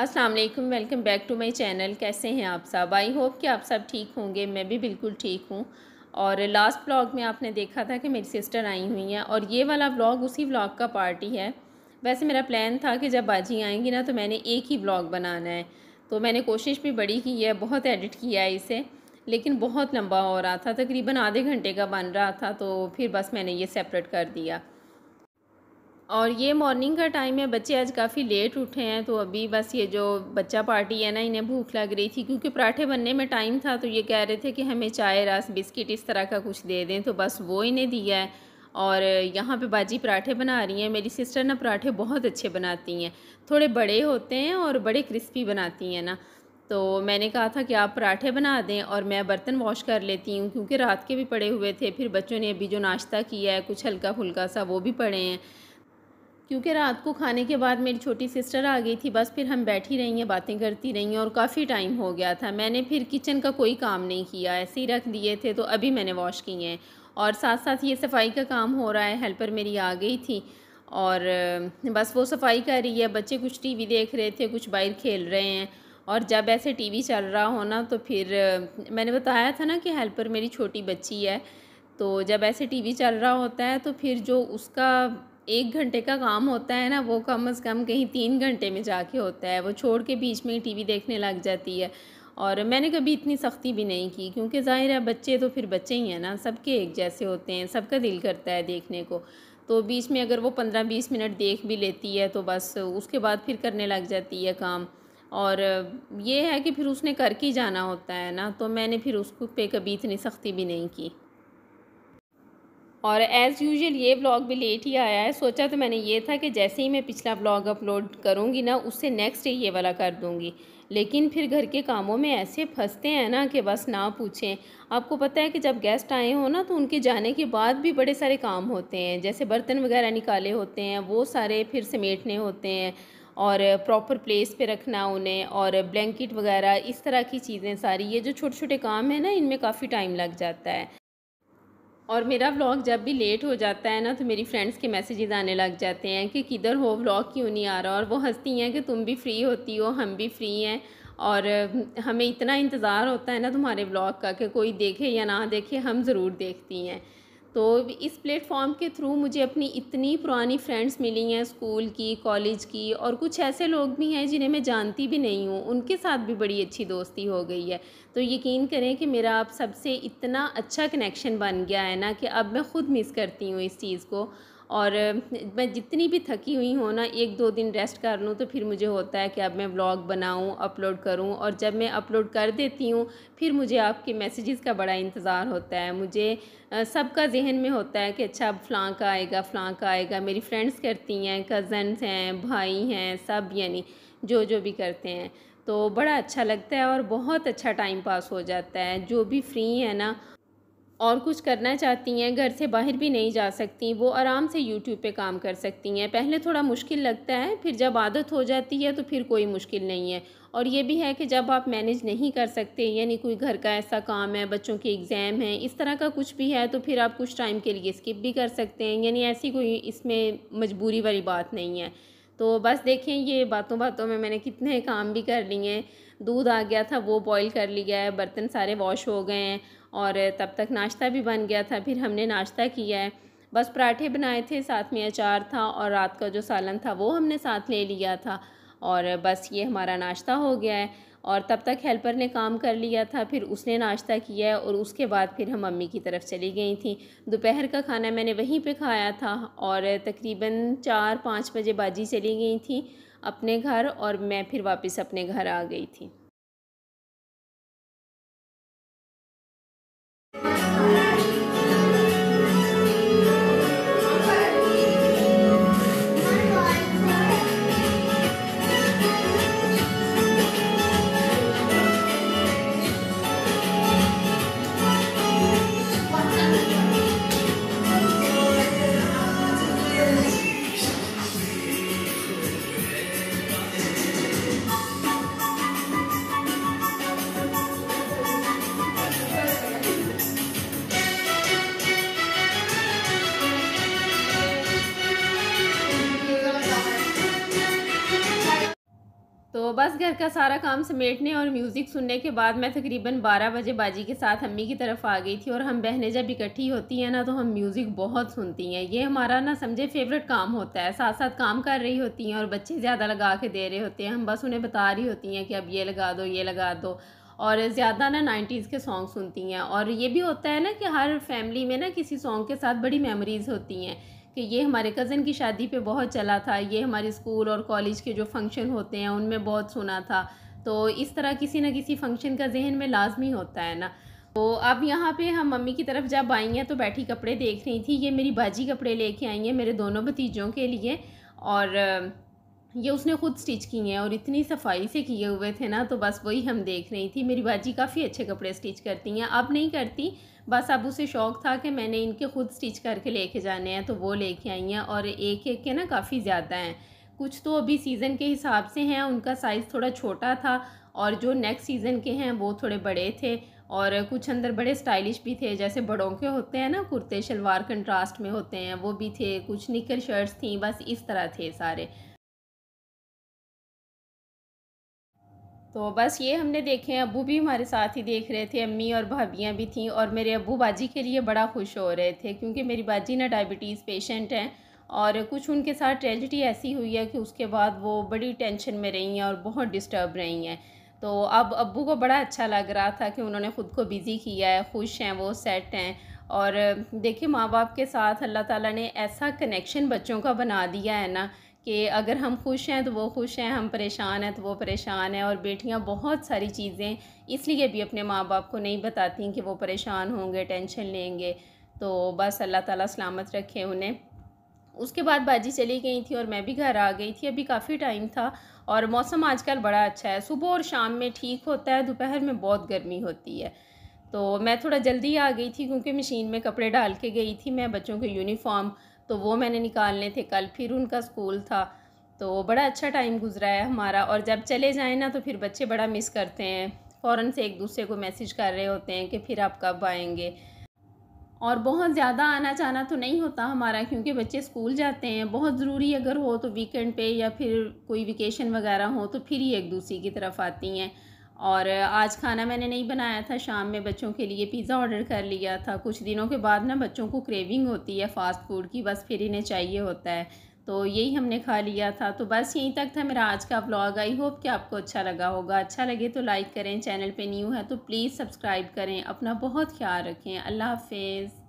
अस्सलाम वालेकुम welcome back to my channel कैसे हैं आप सब आई होप कि आप सब ठीक होंगे मैं भी बिल्कुल ठीक हूँ और लास्ट ब्लॉग में आपने देखा था कि मेरी सिस्टर आई हुई हैं और ये वाला ब्लॉग उसी ब्लॉग का पार्टी है वैसे मेरा प्लान था कि जब बाजी आएंगी ना तो मैंने एक ही ब्लॉग बनाना है तो मैंने कोशिश भी बड़ी की है बहुत एडिट किया है इसे लेकिन बहुत लंबा हो रहा था तकरीबन आधे घंटे का बन रहा था तो फिर बस मैंने ये सेपरेट कर दिया और ये मॉर्निंग का टाइम है बच्चे आज काफ़ी लेट उठे हैं तो अभी बस ये जो बच्चा पार्टी है ना इन्हें भूख लग रही थी क्योंकि पराठे बनने में टाइम था तो ये कह रहे थे कि हमें चाय रस बिस्किट इस तरह का कुछ दे दें तो बस वो इन्हें दिया है और यहाँ पे बाजी पराठे बना रही हैं मेरी सिस्टर ना पराठे बहुत अच्छे बनाती हैं थोड़े बड़े होते हैं और बड़े क्रिस्पी बनाती हैं ना तो मैंने कहा था कि आप पराठे बना दें और मैं बर्तन वॉश कर लेती हूँ क्योंकि रात के भी पड़े हुए थे फिर बच्चों ने अभी जो नाश्ता किया है कुछ हल्का फुल्का सा वो भी पड़े हैं क्योंकि रात को खाने के बाद मेरी छोटी सिस्टर आ गई थी बस फिर हम बैठी रही हैं बातें करती रही हैं और काफ़ी टाइम हो गया था मैंने फिर किचन का कोई काम नहीं किया ऐसे ही रख दिए थे तो अभी मैंने वॉश किए हैं और साथ साथ ये सफाई का काम हो रहा है हेल्पर मेरी आ गई थी और बस वो सफाई कर रही है बच्चे कुछ टी देख रहे थे कुछ बाहर खेल रहे हैं और जब ऐसे टी चल रहा हो ना तो फिर मैंने बताया था ना कि हेल्पर मेरी छोटी बच्ची है तो जब ऐसे टीवी चल रहा होता है तो फिर जो उसका एक घंटे का काम होता है ना वो कम से कम कहीं तीन घंटे में जाके होता है वो छोड़ के बीच में ही टीवी देखने लग जाती है और मैंने कभी इतनी सख्ती भी नहीं की क्योंकि ज़ाहिर है बच्चे तो फिर बच्चे ही हैं ना सबके एक जैसे होते हैं सबका दिल करता है देखने को तो बीच में अगर वो पंद्रह बीस मिनट देख भी लेती है तो बस उसके बाद फिर करने लग जाती है काम और ये है कि फिर उसने करके जाना होता है ना तो मैंने फिर उसको पे कभी इतनी सख्ती भी नहीं की और एज़ यूजल ये ब्लॉग भी लेट ही आया है सोचा तो मैंने ये था कि जैसे ही मैं पिछला ब्लॉग अपलोड करूँगी ना उससे नेक्स्ट डे ये वाला कर दूँगी लेकिन फिर घर के कामों में ऐसे फंसते हैं ना कि बस ना पूछें आपको पता है कि जब गेस्ट आए हो ना तो उनके जाने के बाद भी बड़े सारे काम होते हैं जैसे बर्तन वगैरह निकाले होते हैं वो सारे फिर समेटने होते हैं और प्रॉपर प्लेस पे रखना उन्हें और ब्लैंकेट वगैरह इस तरह की चीज़ें सारी ये जो छोटे छोटे काम हैं ना इनमें काफ़ी टाइम लग जाता है और मेरा व्लॉग जब भी लेट हो जाता है ना तो मेरी फ्रेंड्स के मैसेजेस आने लग जाते हैं कि किधर हो व्लॉग क्यों नहीं आ रहा और वो हंसती हैं कि तुम भी फ्री होती हो हम भी फ्री हैं और हमें इतना इंतज़ार होता है ना तुम्हारे व्लॉग का कि कोई देखे या ना देखे हम ज़रूर देखती हैं तो इस प्लेटफॉर्म के थ्रू मुझे अपनी इतनी पुरानी फ्रेंड्स मिली हैं स्कूल की कॉलेज की और कुछ ऐसे लोग भी हैं जिन्हें मैं जानती भी नहीं हूँ उनके साथ भी बड़ी अच्छी दोस्ती हो गई है तो यकीन करें कि मेरा आप सबसे इतना अच्छा कनेक्शन बन गया है ना कि अब मैं ख़ुद मिस करती हूँ इस चीज़ को और मैं जितनी भी थकी हुई हूँ ना एक दो दिन रेस्ट कर लूँ तो फिर मुझे होता है कि अब मैं ब्लॉग बनाऊँ अपलोड करूँ और जब मैं अपलोड कर देती हूँ फिर मुझे आपके मैसेजेस का बड़ा इंतज़ार होता है मुझे सबका जहन में होता है कि अच्छा अब फ्लां का आएगा फ्लां का आएगा मेरी फ्रेंड्स करती हैं कज़न्स हैं भाई हैं सब यानी जो जो भी करते हैं तो बड़ा अच्छा लगता है और बहुत अच्छा टाइम पास हो जाता है जो भी फ्री है ना और कुछ करना चाहती हैं घर से बाहर भी नहीं जा सकती वो आराम से यूट्यूब पे काम कर सकती हैं पहले थोड़ा मुश्किल लगता है फिर जब आदत हो जाती है तो फिर कोई मुश्किल नहीं है और ये भी है कि जब आप मैनेज नहीं कर सकते यानी कोई घर का ऐसा काम है बच्चों के एग्ज़ाम हैं इस तरह का कुछ भी है तो फिर आप कुछ टाइम के लिए स्किप भी कर सकते हैं यानी ऐसी कोई इसमें मजबूरी वाली बात नहीं है तो बस देखें ये बातों बातों में मैंने कितने काम भी कर लिए हैं दूध आ गया था वो बॉईल कर लिया है बर्तन सारे वॉश हो गए हैं और तब तक नाश्ता भी बन गया था फिर हमने नाश्ता किया है बस पराठे बनाए थे साथ में अचार था और रात का जो सालन था वो हमने साथ ले लिया था और बस ये हमारा नाश्ता हो गया है और तब तक हेल्पर ने काम कर लिया था फिर उसने नाश्ता किया और उसके बाद फिर हम मम्मी की तरफ चली गई थी दोपहर का खाना मैंने वहीं पे खाया था और तकरीबन चार पाँच बजे बाजी चली गई थी अपने घर और मैं फिर वापस अपने घर आ गई थी बस घर का सारा काम समेटने और म्यूज़िक सुनने के बाद मैं तकरीबन बारह बजे बाजी के साथ अम्मी की तरफ आ गई थी और हम बहनें जब इकट्ठी होती हैं ना तो हम म्यूज़िक बहुत सुनती हैं ये हमारा ना समझे फेवरेट काम होता है साथ साथ काम कर रही होती हैं और बच्चे ज़्यादा लगा के दे रहे होते हैं हम बस उन्हें बता रही होती हैं कि अब ये लगा दो ये लगा दो और ज़्यादा ना नाइन्टीज़ के सॉन्ग सुनती हैं और ये भी होता है ना कि हर फैमिली में ना किसी सॉन्ग के साथ बड़ी मेमोरीज़ होती हैं कि ये हमारे कज़न की शादी पे बहुत चला था ये हमारे स्कूल और कॉलेज के जो फंक्शन होते हैं उनमें बहुत सुना था तो इस तरह किसी ना किसी फंक्शन का जहन में लाजमी होता है ना तो अब यहाँ पे हम मम्मी की तरफ जब आई हैं तो बैठी कपड़े देख रही थी ये मेरी बाजी कपड़े लेके आई हैं मेरे दोनों भतीजों के लिए और ये उसने खुद स्टिच की हैं और इतनी सफाई से किए हुए थे ना तो बस वही हम देख रही थी मेरी बाजी काफ़ी अच्छे कपड़े स्टिच करती हैं अब नहीं करती बस अब उसे शौक़ था कि मैंने इनके ख़ुद स्टिच करके लेके जाने हैं तो वो लेके आई हैं और एक एक के ना काफ़ी ज़्यादा हैं कुछ तो अभी सीज़न के हिसाब से हैं उनका साइज़ थोड़ा छोटा था और जो नेक्स्ट सीज़न के हैं वो थोड़े बड़े थे और कुछ अंदर बड़े स्टाइलिश भी थे जैसे बड़ों के होते हैं ना कुर्ते शलवार कंट्रास्ट में होते हैं वो भी थे कुछ निकल शर्ट्स थी बस इस तरह थे सारे तो बस ये हमने देखे हैं अबू भी हमारे साथ ही देख रहे थे अम्मी और भाभियाँ भी थीं और मेरे अबू बाजी के लिए बड़ा खुश हो रहे थे क्योंकि मेरी बाजी ना डायबिटीज़ पेशेंट हैं और कुछ उनके साथ ट्रेजिडी ऐसी हुई है कि उसके बाद वो बड़ी टेंशन में रही हैं और बहुत डिस्टर्ब रही हैं तो अब अबू को बड़ा अच्छा लग रहा था कि उन्होंने ख़ुद को बिज़ी किया है खुश हैं वो सेट हैं और देखिए माँ बाप के साथ अल्लाह ताला ने ऐसा कनेक्शन बच्चों का बना दिया है ना कि अगर हम खुश हैं तो वो खुश हैं हम परेशान हैं तो वो परेशान हैं और बेटियां बहुत सारी चीज़ें इसलिए भी अपने माँ बाप को नहीं बताती कि वो परेशान होंगे टेंशन लेंगे तो बस अल्लाह ताला सलामत रखे उन्हें उसके बाद बाजी चली गई थी और मैं भी घर आ गई थी अभी काफ़ी टाइम था और मौसम आजकल बड़ा अच्छा है सुबह और शाम में ठीक होता है दोपहर में बहुत गर्मी होती है तो मैं थोड़ा जल्दी आ गई थी क्योंकि मशीन में कपड़े डाल के गई थी मैं बच्चों के यूनिफॉर्म तो वो मैंने निकालने थे कल फिर उनका स्कूल था तो बड़ा अच्छा टाइम गुजरा है हमारा और जब चले जाएँ ना तो फिर बच्चे बड़ा मिस करते हैं फ़ौर से एक दूसरे को मैसेज कर रहे होते हैं कि फिर आप कब आएँगे और बहुत ज़्यादा आना जाना तो नहीं होता हमारा क्योंकि बच्चे स्कूल जाते हैं बहुत ज़रूरी अगर हो तो वीकेंड पे या फिर कोई वेकेशन वगैरह हो तो फिर ही एक दूसरे की तरफ आती हैं और आज खाना मैंने नहीं बनाया था शाम में बच्चों के लिए पिज़्ज़ा ऑर्डर कर लिया था कुछ दिनों के बाद ना बच्चों को क्रेविंग होती है फ़ास्ट फूड की बस फिर इन्हें चाहिए होता है तो यही हमने खा लिया था तो बस यहीं तक था मेरा आज का व्लॉग आई होप कि आपको अच्छा लगा होगा अच्छा लगे तो लाइक करें चैनल पे न्यू है तो प्लीज़ सब्सक्राइब करें अपना बहुत ख्याल रखें अल्लाह हाफिज़